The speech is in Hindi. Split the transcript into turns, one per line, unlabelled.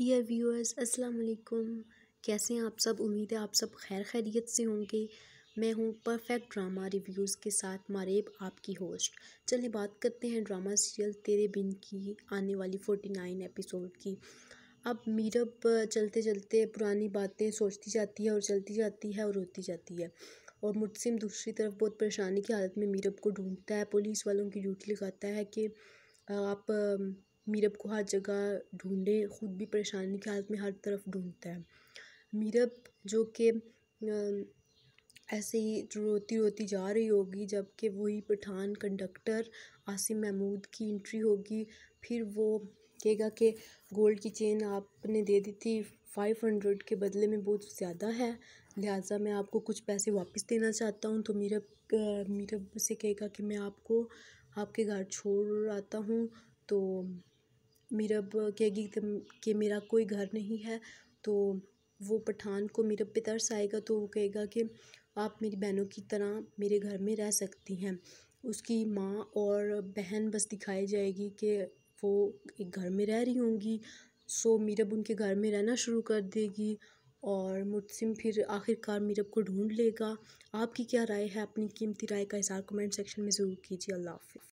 डियर व्यूअर्स अस्सलाम वालेकुम कैसे हैं आप सब उम्मीद है आप सब खैर खैरियत से होंगे मैं हूँ परफेक्ट ड्रामा रिव्यूज़ के साथ मारेब आपकी होस्ट चलिए बात करते हैं ड्रामा सीरियल तेरे बिन की आने वाली फ़ोर्टी नाइन एपिसोड की अब मीरब चलते चलते पुरानी बातें सोचती जाती है और चलती जाती है और रोती जाती है और मुटसिम दूसरी तरफ बहुत परेशानी की हालत में मीरब को ढूंढता है पुलिस वालों की ड्यूटी लगाता है कि आप मीरब को हर जगह ढूँढे ख़ुद भी परेशानी की हालत में हर तरफ ढूँढता है मीरब जो कि ऐसे ही रोती रोती जा रही होगी जबकि वही पठान कंडक्टर आसिम महमूद की इंट्री होगी फिर वो कहेगा कि गोल्ड की चेन आपने दे दी थी फ़ाइव हंड्रेड के बदले में बहुत ज़्यादा है लिहाजा मैं आपको कुछ पैसे वापस देना चाहता हूँ तो मीरब मीरब से कहेगा कि मैं आपको आपके घर छोड़ आता हूँ तो मीरब कहेगी कि मेरा कोई घर नहीं है तो वो पठान को मीरब पे तरस आएगा तो वो कहेगा कि आप मेरी बहनों की तरह मेरे घर में रह सकती हैं उसकी माँ और बहन बस दिखाई जाएगी कि वो एक घर में रह रही होंगी सो मीरब उनके घर में रहना शुरू कर देगी और मुतसिम फिर आखिरकार मीरब को ढूंढ लेगा आपकी क्या राय है अपनी कीमती राय का इजहार कमेंट सेक्शन में ज़रूर कीजिए अल्लाह हाफि